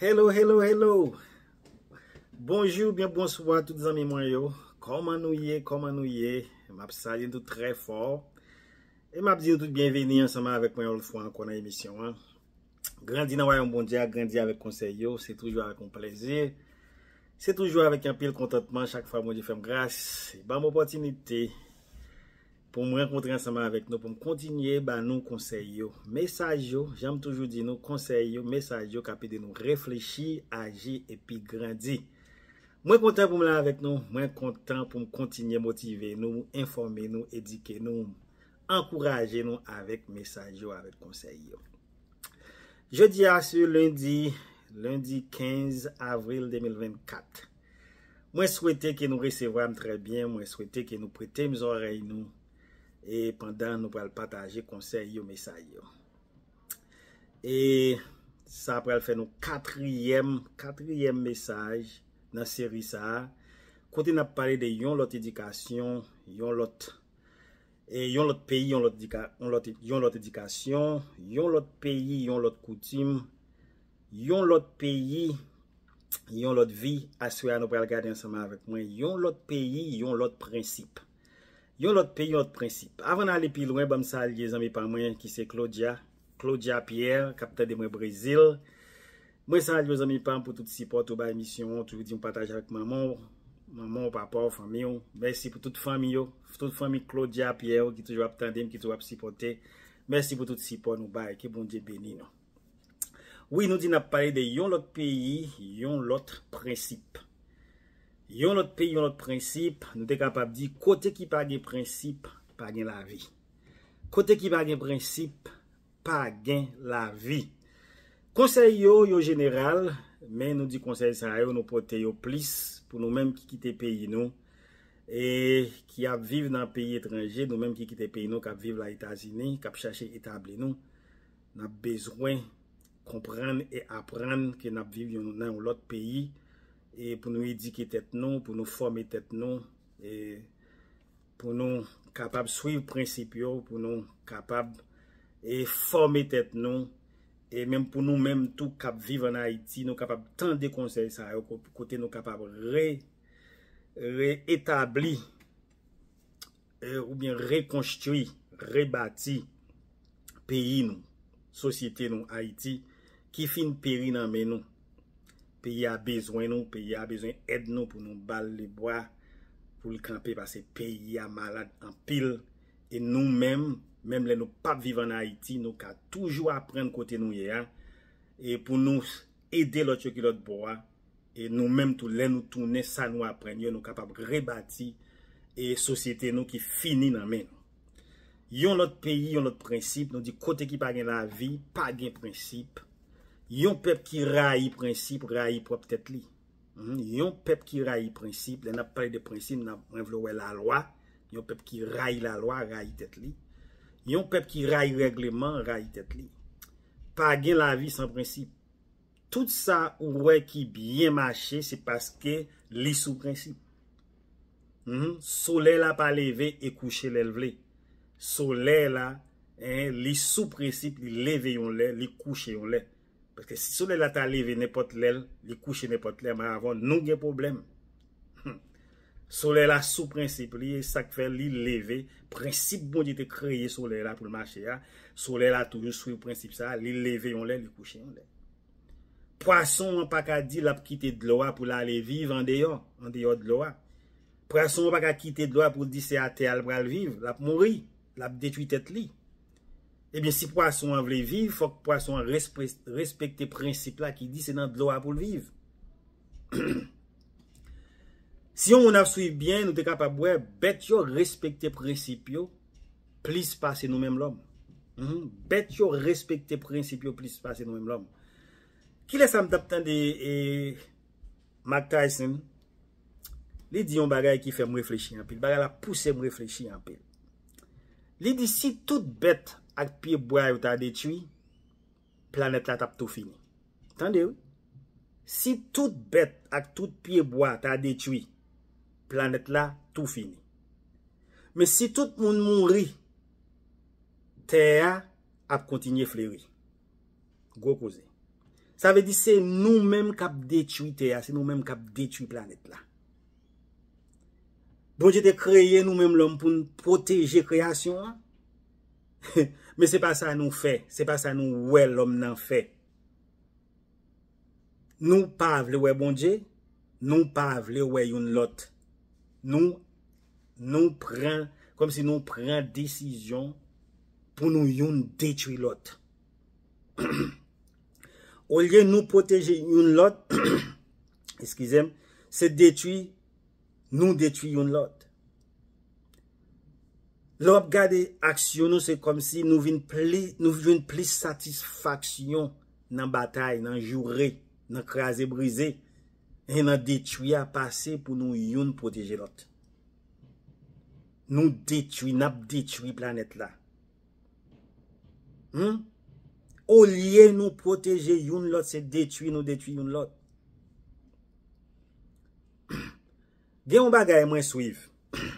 Hello, hello, hello, bonjou, bien bonsoi, tout zan mi mwen yo, koman nou ye, koman nou ye, m ap sa, yon tout tre fòr, yon m ap di yo tout bienveni ansanman avèk mwen yon l fò an konan emisyon an, grandi nan wè yon bondi a, grandi avèk konseyo, se toujou avèk yon plezi, se toujou avèk yon pil kontantman, chak fwa mwen di fèm grasy, ban m opotinite, pou mwen kontre anseman avèk nou, pou mwen kontinye ba nou konsey yo, mesaj yo jame toujou di nou, konsey yo, mesaj yo kape de nou reflechi, aji epi grandi mwen kontan pou mwen avèk nou, mwen kontan pou mwen kontinye motive nou, mwen informe nou, edike nou, mwen ankoraje nou avèk, mesaj yo avèk konsey yo je di asu lundi lundi 15 avril 2024 mwen souwete ki nou resevam trebyen, mwen souwete ki nou prete mizorey nou E pandan nou pral pataje konsey yo mesay yo. E sa pral fe nou katriyem, katriyem mesaj nan seri sa. Kote nap pale de yon lot edikasyon, yon lot, e yon lot peyi, yon lot edikasyon, yon lot peyi, yon lot koutim, yon lot peyi, yon lot vi, aswe an nou pral gade yon seman avèk mwen, yon lot peyi, yon lot prinsip. Yon lot pe, yon lot prinsip. Avan alipi lwen, ba msa alye zami pan mwen, ki se Claudia, Claudia Pierre, kapten de mwen Brezil. Mwen sa alye zami pan pou tout sipot ou ba emisyon, tou yon pataje ak maman, maman ou papa ou famyon. Mersi pou tout famyon, tout famyon Claudia Pierre, ki tou wap tendem, ki tou wap sipote. Mersi pou tout sipot nou ba, eke bonje benino. Ou yon di nap pale de yon lot pe, yon lot prinsip. Yon lot pe, yon lot prinsip, nou te kapap di, kote ki pa gen prinsip, pa gen la vi. Kote ki pa gen prinsip, pa gen la vi. Konsey yo, yo general, men nou di konsey sa yo, nou pote yo plis pou nou menm ki kite peyi nou. E ki ap viv nan peyi etranje, nou menm ki kite peyi nou, kap viv la Etazini, kap chache etabli nou. Nap bezwen kompran e apran ke nap viv yon lot peyi. e pou nou edike tet nou, pou nou forme tet nou, e pou nou kapab swiv prinsipyo, pou nou kapab e forme tet nou, e mèm pou nou mèm tou kap vive nan Haiti, nou kapab tan de konsey sa yo, pou kote nou kapab re-etabli e ou bien re-konstrui, re-bati peyi nou, sosyete nou Haiti, ki fin peri nan men nou. Peyi a bezwen nou, peyi a bezwen ed nou pou nou bal li boa pou li kampe pa se peyi a malad an pil. E nou men, men le nou pap viva nan Haiti, nou ka toujou apren kote nou ye a. E pou nou ede lot yo ki lot boa, e nou men tou le nou toune sa nou apren. Yo nou kapap rebati e sosyete nou ki fini nan men. Yo not peyi, yo not prinsip, nou di kote ki pa gen la vi, pa gen prinsip. Yon pep ki rayi prinsip, rayi prop tet li. Mhm. Yon pep ki rayi prinsip, le nap paye de prinsip, nan mwen vle wè la loa. Yon pep ki rayi la loa, rayi tet li. Yon pep ki rayi regleman, rayi tet li. Pagè la vi san prinsip. Tout sa wè ki byen mache, se paske li sou prinsip. Mhm. Soule la pa leve, e kouche lè vle. Soule la, eh, li sou prinsip, li leve yon lè, li kouche yon lè. Paske si sole la ta leve nepot lèl, li kouche nepot lèl, ma avon nou gen problem. Hm. Sole la sou prinsip li, e sak fè li leve, prinsip bon di te kreye sole la pou l'mache a, sole la toujou sou prinsip sa, li leve yon lèl, li kouche yon lèl. Pwason wap ak a di l ap kite dlo a pou la le vive an deyo, an deyo dlo a. Pwason wap ak a kite dlo a pou di se a te al bral vive, l ap mori, l ap detuitet li. Ebyen, eh si pwason an vle viv, fok pwason an respekte prinsip la ki di se nan dlo apol viv. Si yon moun ap suybyen, nou te kap ap wè, bet yo respekte prinsip yo, plis pase nou menm lom. Bet yo respekte prinsip yo, plis pase nou menm lom. Ki les amdap tan de Mac Tyson, li di yon bagay ki fè mou reflechi anpil. Bagay la pousse mou reflechi anpil. Li di si tout bet... ak piye bwa yo ta detwi, planet la tap tou fini. Tande ou? Si tout bet ak tout piye bwa ta detwi, planet la tou fini. Me si tout moun moun ri, teya ap kontinye fleri. Gwo kouze. Sa ve di se nou menm kap detwi teya, se nou menm kap detwi planet la. Bon je de kreye nou menm lom pou nou proteje kreasyon a? He he. Men se pa sa nou fe, se pa sa nou wè l'om nan fe. Nou pa vle wè bonje, nou pa vle wè yon lot. Nou, nou pren, kom si nou pren desisyon pou nou yon detwi lot. Ou liye nou poteje yon lot, eskizem, se detwi, nou detwi yon lot. Lop gade aksyon nou se kom si nou vin pli, nou vin pli satisfaksyon nan batay, nan jure, nan kreaze brize, e nan detwi a pase pou nou yon proteje lot. Nou detwi, nap detwi planet la. Hmm? O liye nou proteje yon lot se detwi nou detwi yon lot. Gen yon bagay mwen swiv. Hmm?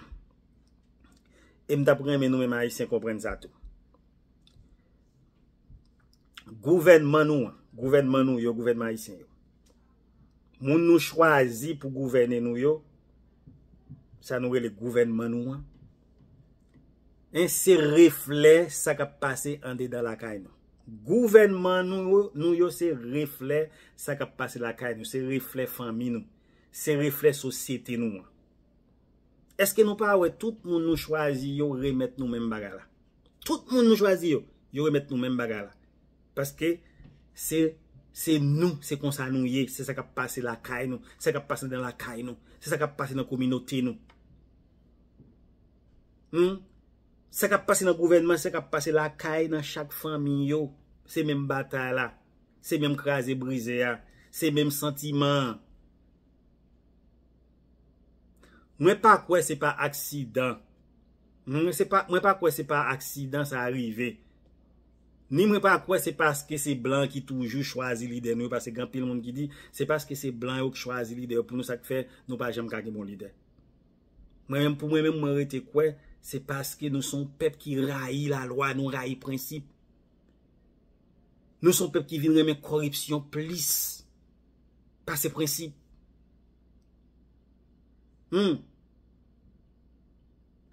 E mta premen nou men ma isen kompren zato. Gouvenman nou an. Gouvenman nou yo, gouvenman isen yo. Moun nou chwazi pou gouvennen nou yo. Sa nou wele gouvenman nou an. En se refle sa kap pase ande dan la kay nou. Gouvenman nou yo se refle sa kap pase la kay nou. Se refle fami nou. Se refle sosyete nou an. Eske nou pa wè, tout moun nou chwazi yo remet nou men bagala. Tout moun nou chwazi yo, yo remet nou men bagala. Paske, se nou se konsa nou ye, se sa kap pase la kay nou, se sa kap pase nan la kay nou, se sa kap pase nan kouminote nou. Hmm? Se sa kap pase nan koumenman, se sa kap pase la kay nan chak fami yo. Se men batala, se men krasi brizea, se men sentiman. Mwen pa kwe se pa aksidan. Mwen pa kwe se pa aksidan sa arive. Ni mwen pa kwe se paske se blan ki toujou chwazi lider nou. Paske genpil moun ki di. Se paske se blan yo chwazi lider. Poun nou sa kfe nou pa jem kake bon lider. Mwen pou mwen mwen mwen rete kwe. Se paske nou son pep ki rayi la loa. Nou rayi prinsip. Nou son pep ki vinre men koripsyon plis. Paske prinsip. Mwen. Hmm.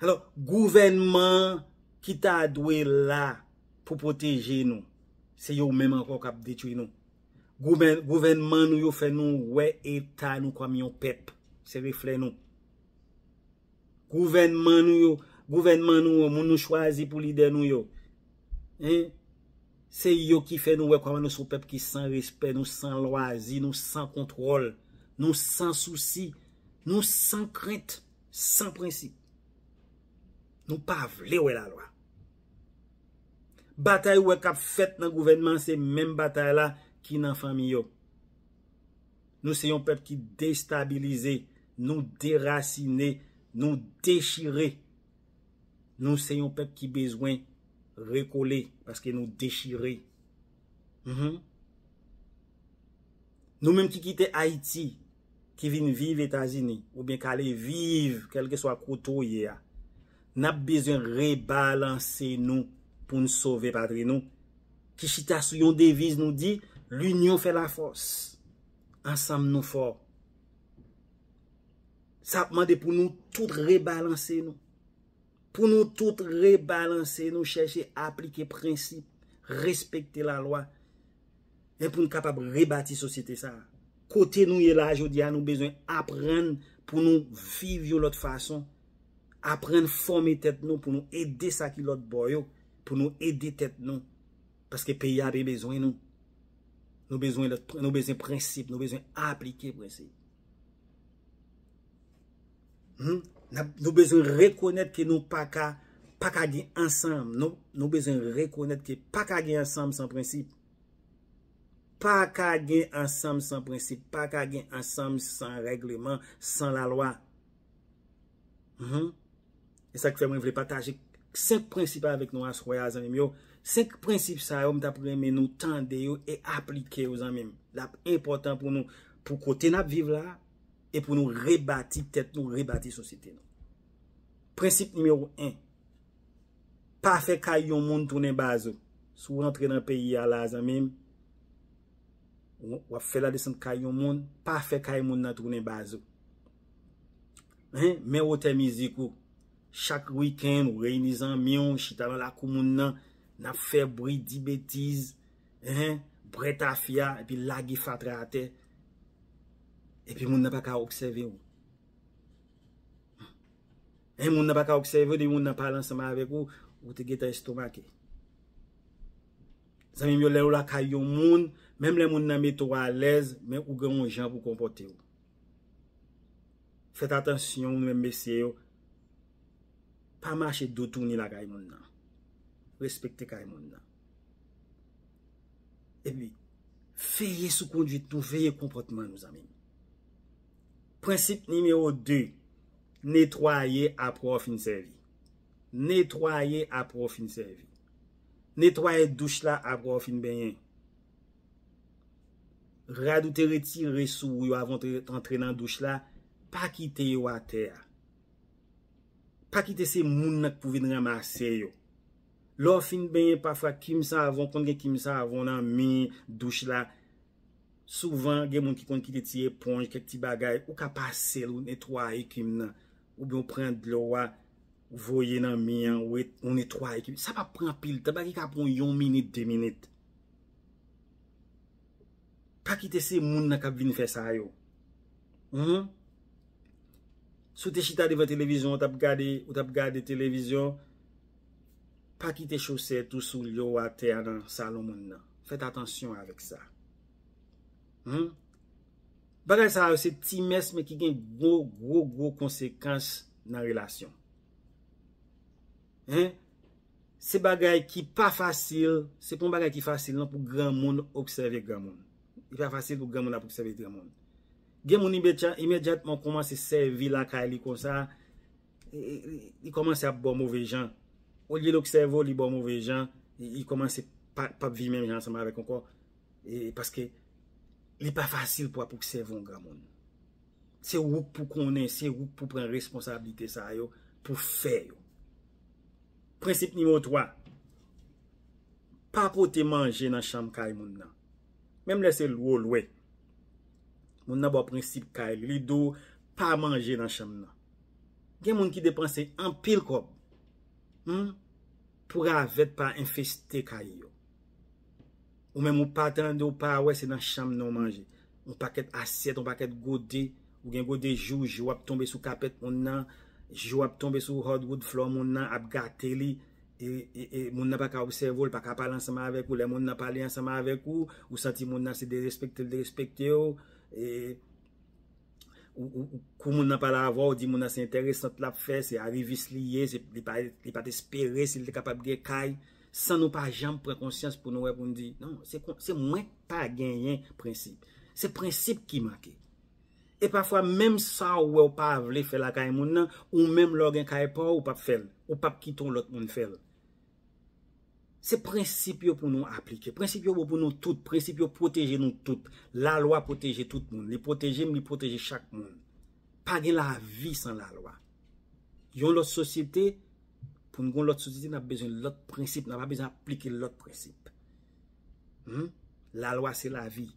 Alors, gouvenman ki ta adwe la pou poteje nou. Se yo mèm an kon kap detui nou. Gouvenman nou yo fè nou wè etan nou kwa mi yon pep. Se refle nou. Gouvenman nou yo, moun nou chwazi pou lider nou yo. Se yo ki fè nou wè kwa mi yon sou pep ki san respè, nou san loazi, nou san kontrol, nou san souci, nou san kret, san prinsip. Nou pa vle wè la lwa. Batae wè kap fèt nan gouvenman se men batae la ki nan fami yo. Nou se yon pep ki destabilize, nou derasine, nou dechire. Nou se yon pep ki bezwen rekole, paske nou dechire. Mhm. Nou menm ki kite Haiti, ki vin vive Etazini, ou bien kalé vive, kelke swa koto ye a. N ap bezwen rebalanse nou pou nou sove patre nou. Kishita sou yon devise nou di, l'union fè la fos. Ansam nou for. Sa ap mande pou nou tout rebalanse nou. Pou nou tout rebalanse nou, chèche aplike prinsip, respekte la lwa. En pou nou kapab rebati sosite sa. Kote nou yelaj ou di an nou bezwen apren pou nou viv yo lot fason. apren fome tet nou pou nou ede sa ki lot boyo, pou nou ede tet nou, paske pe ya be bezwen nou. Nou bezwen principe, nou bezwen aplike principe. Hmm? Nou bezwen rekonet ki nou pa ka gen ansanm, nou bezwen rekonet ki pa ka gen ansanm san principe, pa ka gen ansanm san principe, pa ka gen ansanm san regleman, san la loy. Hmm? E sak fe mwen vle pataje. Sek prinsipe avek nou asroy a zanmim yo. Sek prinsipe sa yo mwen ta promem men nou tende yo e aplike yo zanmim. La important pou nou pou kote nap vive la e pou nou rebati ptet nou rebati sosite nou. Prinsipe nimeyo 1 Pa fe kay yon moun tou nen bazou. Sou rentre nan peyi a la zanmim wap fe la de san kay yon moun pa fe kay yon moun nan tou nen bazou. Men wote mizi kou. chak wiken ou reynizan myon chitalan lakou moun nan nan febri di betiz bret afya epi lagi fatre ate epi moun nan pa ka okserve ou moun nan pa ka okserve ou di moun nan palan seman avek ou ou te geta estomake zan miyo lè ou lakay yo moun mèm lè moun nan meto walez mèm ou gen ou jan wou kompote ou fèt atensyon moun mèm besye yo Pa mache dotouni la kay moun nan. Respekte kay moun nan. E bi, feye sou konduit nou, feye kompratman nou zamin. Prinsip nimeyo 2. Netwaye apro fin sevi. Netwaye apro fin sevi. Netwaye douch la apro fin benyen. Radou te reti resou yo avon te entrenan douch la. Pa kite yo a teya. Pa ki te se moun nak pou vin ramase yo. Lò fin benye pa fwa kim sa avon, kont ge kim sa avon nan mi, douch la. Souvan gen moun ki kont ki de ti eponj, kek ti bagay. Ou ka pa sel ou netwaye kim nan. Ou bi ou pren dlo wa, ou voye nan mi an, ou netwaye kim nan. Sa pa pren pil, taba ki ka pon yon minute, de minute. Pa ki te se moun nak ap vin fese yo. Mwen. Hmm? Sou te chita devan televizyon, ou tap gade televizyon, pa ki te chose tout sou lyo a ter nan salon moun nan. Fète atensyon avèk sa. Hmm? Bagay sa, se ti mesme ki gen gwo gwo gwo konsekans nan relasyon. Se bagay ki pa fasil, se pou bagay ki fasil nan pou gran moun observe gran moun. Se pa fasil pou gran moun ap observe gran moun. Gen moun ibe tjan, imedjatman koman se sevi lakay li kon sa, i koman se ap bo mouve jan. O liye lok sevo, li bo mouve jan, i koman se pap vi men jan seman avek kon kon, e paske li pa fasil pou apok sevo nga moun. Se wou pou konen, se wou pou pren responsabilite sa yo, pou fe yo. Prinsip nimo 3, pa pou te manje nan chanm kay moun nan. Mem lese lwo lwe, Moun nan bo prinsip kaye li do pa manje nan chanm nan. Gen moun ki depanse yon pil kom. Hmm, pou re avet pa infeste kaye yo. Ou men mou paten do pa we se nan chanm nan manje. Moun paket aset, moun paket gode. Ou gen gode jou, jou ap tombe sou kapet moun nan. Jou ap tombe sou hot wood floor moun nan ap gate li. E, e, e moun nan pa ka observol, pa ka pal ansama avek ou. Le moun nan pal li ansama avek ou. Ou santi moun nan se desespekte, desespekte yo. E, ou kou moun nan pa la avou, ou di moun nan se interese, san te la fe, se a rivis liye, se li pa te espere, se li de kapabge kay, san nou pa jam prekonsyans pou nou wepoun di. Non, se mwen pa genyen prinsip. Se prinsip ki make. E pafwa, menm sa ou wew pa avle fe la kay moun nan, ou menm lor gen kay pa, ou pap fel, ou pap kiton lot moun fel. Se prinsip yo pou nou aplike, prinsip yo pou nou tout, prinsip yo proteje nou tout. La loi proteje tout moun, li proteje mi proteje chak moun. Pa gen la vi san la loi. Yon lote sosyete, pou nou gon lote sosyete, nan ap bezen lote prinsip, nan ap bezen aplike lote prinsip. Hmm? La loi se la vi.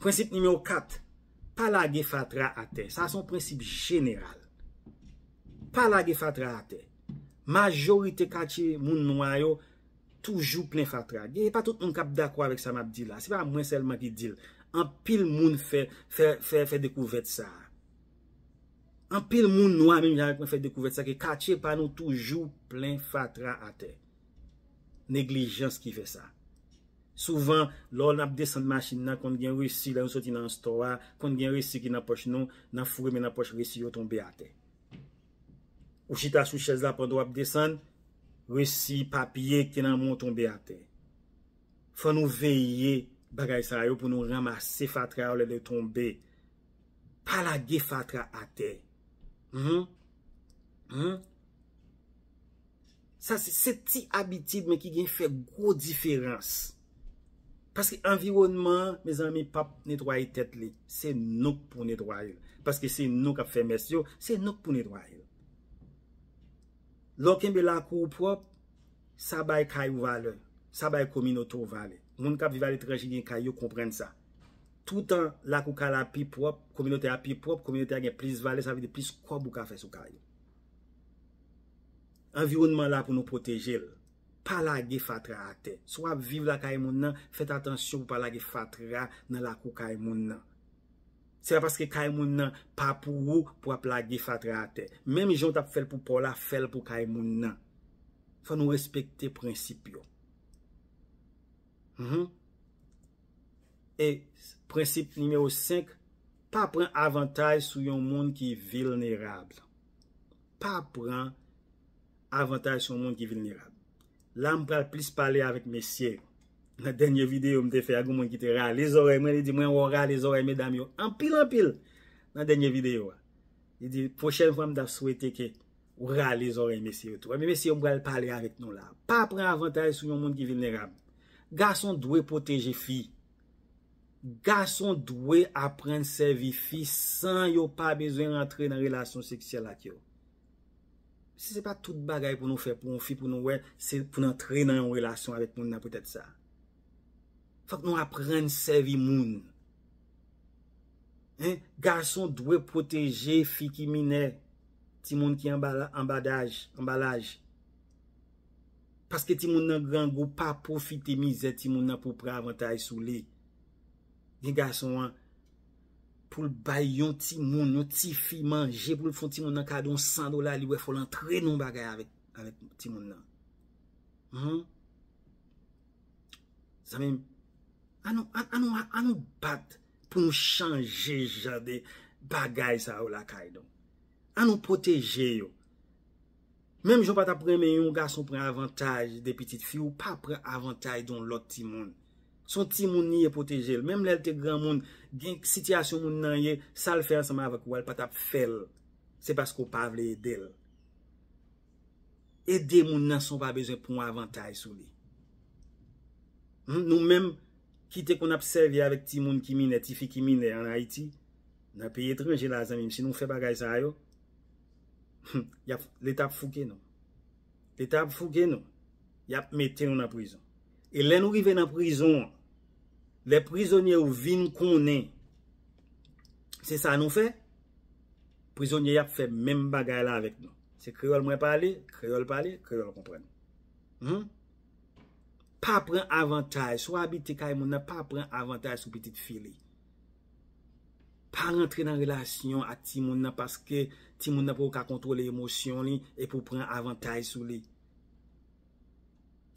Prinsip nimeyo kat, pa la ge fatra ate. Sa son prinsip general. Pa la ge fatra ate. majorite kache moun noua yo, toujou plen fatra. Gye, e pa tout moun kap d'akwa vek sa map di la. Se pa mwen sel map di dil. An pil moun fè, fè, fè, fè, fè dekouvet sa. An pil moun noua mèm jarek moun fè dekouvet sa ki kache panou toujou plen fatra ate. Neglijans ki fe sa. Souvan, lor nap desan machin na kont gen resi la, yon soti nan stowa, kont gen resi ki napoche nou, nan fure men napoche resi yo ton be ate. Ou chita sou chèz la pando ap desan, wè si papye kè nan moun tombe ate. Fò nou veye bagay sa yo pou nou ramase fatra ou le de tombe. Pa la ge fatra ate. Hmm? Hmm? Sa se ti abitid men ki gen fè gro diferans. Paske environman, me zan mi pap netwaye tet li. Se nouk pou netwaye yo. Paske se nouk ap fè mes yo, se nouk pou netwaye yo. Loken be lakou ou prop, sa bay kayou vale, sa bay kominotou vale. Moun kap vivali tranchi gen kayou, kompren sa. Toutan lakou kal api prop, kominote api prop, kominote agen plis vale, sa vide plis kwa bou ka fes ou kayou. Environman la pou nou poteje, pa la ge fatra ate. So ap viv la kayou moun nan, fet atensyon pou pa la ge fatra nan lakou kayou moun nan. Se la paske Kaimoun nan, pa pou wouk pou ap la gif atre ate. Memi jout ap fel pou Paula, fel pou Kaimoun nan. Fwa nou respekte prinsip yo. Mhm. E prinsip nimeyo 5, pa pren avantaj sou yon moun ki vilnerab. Pa pren avantaj sou yon moun ki vilnerab. La mbra plis pale avet mesye yo. Na denye videyo, mte fe agou mwen ki te ra les ore, mwen li di mwen wa ra les ore, mwen dam yo, anpil anpil, na denye videyo, li di, pochèl fwa mda souwete ke, wa ra les ore, mwen si yo tou, mwen si yo mwen pali avèk nou la, pa prè avantaj sou yon moun ki vilnerab, gason dwe poteje fi, gason dwe aprenn se vi fi, san yo pa bezwen rentre nan relasyon seksyal ak yo, se se pa tout bagay pou nou fè, pou nou fi, pou nou wè, pou nou rentre nan yon relasyon avèk moun, nan pwetèt sa, Fak nou aprenn sevi moun. Garson dwe proteje fi ki mine. Ti moun ki embalaj. Paske ti moun nan gran go pa profite mi zè ti moun nan pou pre avantaj sou li. Di garson an. Poul bayon ti moun. Non ti fi manje pou l foun ti moun nan kado 100 dola li we folan tre nou bagay avik ti moun nan. Hmm? Zame moun. An nou bat pou nou chanje jade bagay sa ou lakay don. An nou poteje yo. Mem joun pata premen yon gason pre avantage de pitit fi ou pa pre avantage don lot ti moun. Son ti moun niye poteje yo. Mem lèl te gran moun gen ksityasyon moun nanye sal fèl sa mè avakou al pata fèl. Se bas ko pa vle yedel. Ede moun nan son pa bezen pou an avantage sou li. Hmm? Nou mèm... Kite kon ap seve ya vek ti moun ki mine, ti fi ki mine an Haiti, nan peye tri an jela zanmim. Sinon fe bagay sa a yo, hmm, l'etap fuge nou. L'etap fuge nou. Yap mette nou nan prizon. E len nou rive nan prizon, le prizoni ou vin konen, se sa nou fe, prizoni yap fe men bagay la avek nou. Se kreol mwen pale, kreol pale, kreol kompren. Hmm? pa pren avantaj, sou abite kay e moun nan, pa pren avantaj sou petit fili. Pa rentre nan relasyon a ti moun nan, paske ti moun nan pou ka kontrole emosyon li, e pou pren avantaj sou li.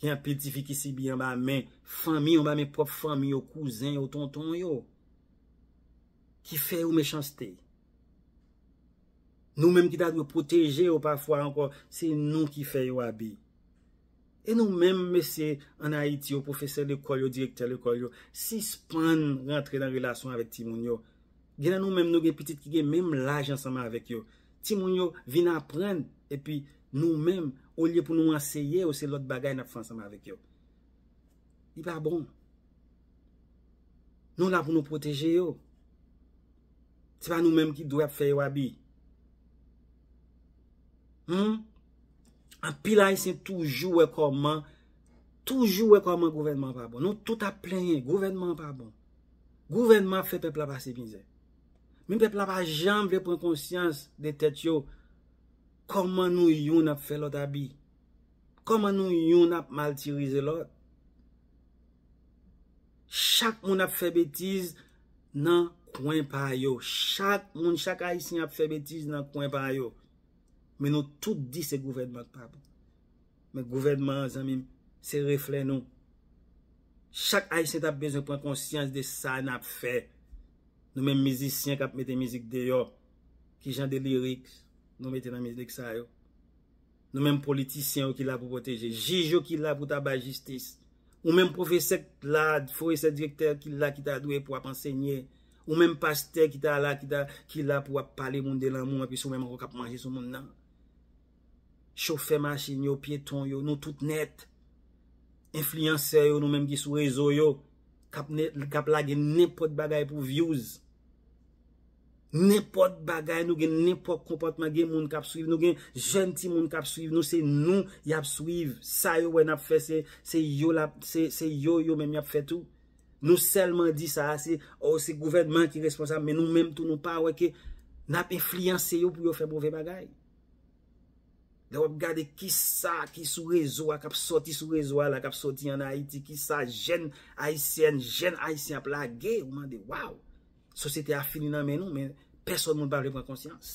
Ki an peti fi ki si bi an ba men, fami an ba men pop fami, yo kouzen, yo tonton yo, ki fe ou mechanste. Nou menm ki ta dwe proteje yo, pafwa ankon, se nou ki fe yo abite. E nou menm mese anayiti yo, profeseur le kol yo, direkter le kol yo, si span rentre dan relasyon avet ti moun yo, genan nou menm nou gen petit ki gen menm laj ansama avet yo. Ti moun yo vin apren, epi nou menm, ou liye pou nou anseyye ou se lot bagay nan ap fwansama avet yo. I pa bon. Nou la pou nou proteje yo. Ti pa nou menm ki dwe ap feyo avi. Hmm? An pilay se toujou e koman, toujou e koman gouvenman pa bon. Nou tout ap plenye, gouvenman pa bon. Gouvenman fe pepla pa se vinze. Min pepla pa jamb le pon konsyans de tet yo, koman nou yon ap fe lot abi? Koman nou yon ap maltirize lot? Chak moun ap fe betiz nan kwen pa yo. Chak moun, chak aysin ap fe betiz nan kwen pa yo. Men nou tout di se gouverdman k pa pou. Bon. Men gouverdman, zanmim, se refle nou. Chak ay se tap bezon pren konsyans de sa nap fe. Nou men mizisyen kap mette mizik de yo. Ki jan de lirik. Nou mette nan mizik sa yo. Nou men politisyen ou ki la pou poteje. Jijo ki la pou taba jistis. Ou men profesek la, foresek direktel ki la ki ta adwe pou ap ansenye. Ou men paste ki ta la ki la pou ap pale moun de lan moun api sou men mou kap manje sou moun nan. Chofè machin yo, pieton yo, nou tout net. Infliyansè yo nou menm ki sou rezo yo. Kap la gen nepot bagay pou viouz. Nepot bagay nou gen nepot komportman gen moun kap suiv. Nou gen jenti moun kap suiv. Nou se nou yap suiv. Sa yo wè nap fè se yo yo menm yap fè tou. Nou selman di sa, se ou oh, se gouvenman ki responsab, menm tou nou pa wè ke nap infliyansè yo pou yo fè bouve bagay. de wap gade ki sa, ki sou rezo, akap soti sou rezo al, akap soti an Haiti, ki sa jen Haitien, jen Haitien, ap la ge, ouman de, waw, sosite a fini nan menou, men, person moun bavle prekonsyans.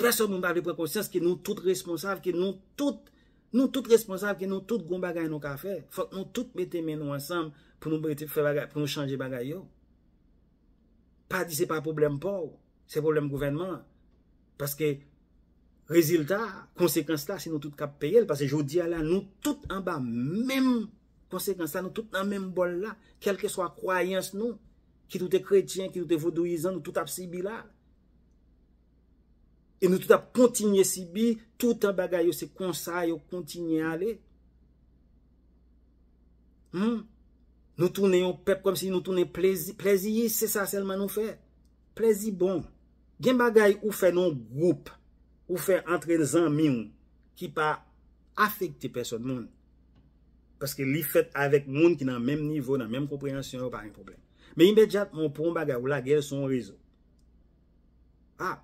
Person moun bavle prekonsyans, ki nou tout responsav, ki nou tout, nou tout responsav, ki nou tout goun bagay nou ka fe, fok nou tout mette menou ansam, pou nou brete, pou nou chanje bagay yo. Pa di se pa problem pou, se problem gouvenman, paske, reziltat, konsekans la, si nou tout kap peye, parce joudi ala, nou tout an ba mem konsekans la, nou tout an mem bol la, kelke so a kwayans nou, ki tout e kretien, ki tout e vodouizan, nou tout ap si bi la, e nou tout ap kontinye si bi, tout an bagay yo se konsay, yo kontinye ale, hmm? nou toune yon pep kom si nou toune plezi, se sa selman nou fe, plezi bon, gen bagay ou fe nou goup, Ou fè entre zan mi ou ki pa afekte peson moun. Paske li fèt avèk moun ki nan mèm nivou, nan mèm komprensyon ou pa yon problem. Me imbedjat moun pou m bagay ou la gel son rezo. Ah! A,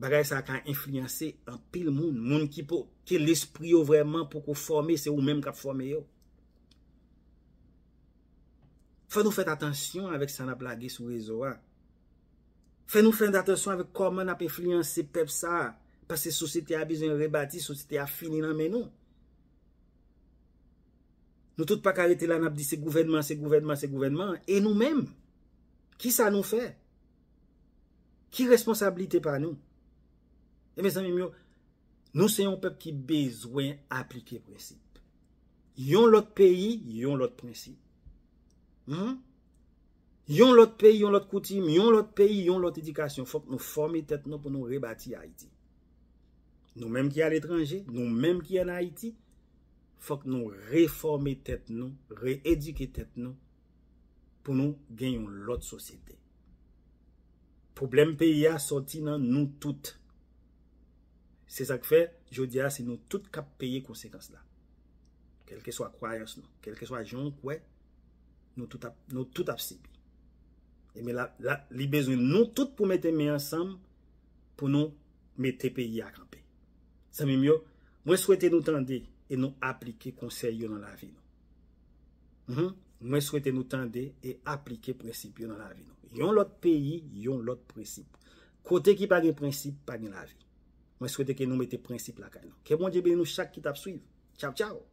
bagay sa kan enflyanse an pil moun. Moun ki pou, ki l'esprit yo vèman pou kou formé, se ou mèm kap formé yo. Fè nou fèt atensyon avèk sa na pla ge sou rezo an. Fè nou fèn d'atensyon avèk kòman ap enfliyon se pep sa. Pas se sosete a bizwen rebati, sosete a fini nan men non? nou. Nou tout pa karete lan ap di se gouvenman, se gouvenman, se gouvenman. E nou mèm. Ki sa nou fè? Ki responsablite pa nou? E mè san mè mè mè ou. Nou se yon pep ki bezwen aplike prinsip. Yon lot peyi, yon lot prinsip. Mè? Hmm? Yon lot peyi, yon lot koutim, yon lot peyi, yon lot edikasyon, fok nou formi tet nou pou nou rebati Haiti. Nou menm ki al etranje, nou menm ki an Haiti, fok nou reformi tet nou, reedike tet nou pou nou genyon lot sosyete. Problem peyi a soti nan nou tout. Se sak fe, jodi a, se nou tout kap peyi konsekans la. Kelke swa kwayans nou, kelke swa jon kwe, nou tout apsebi. Eme la li bezwen nou tout pou mette me ansanm pou nou mette peyi akranpe. Samim yo, mwen souwete nou tende e nou aplike konsey yo nan la vi nou. Mm-hmm. Mwen souwete nou tende e aplike prensip yo nan la vi nou. Yon lot peyi, yon lot prensip. Kote ki pa gen prensip, pa gen la vi. Mwen souwete ke nou mette prensip la kay nou. Ke mwen bon jebe nou chak kit ap suy. Tchao tchao.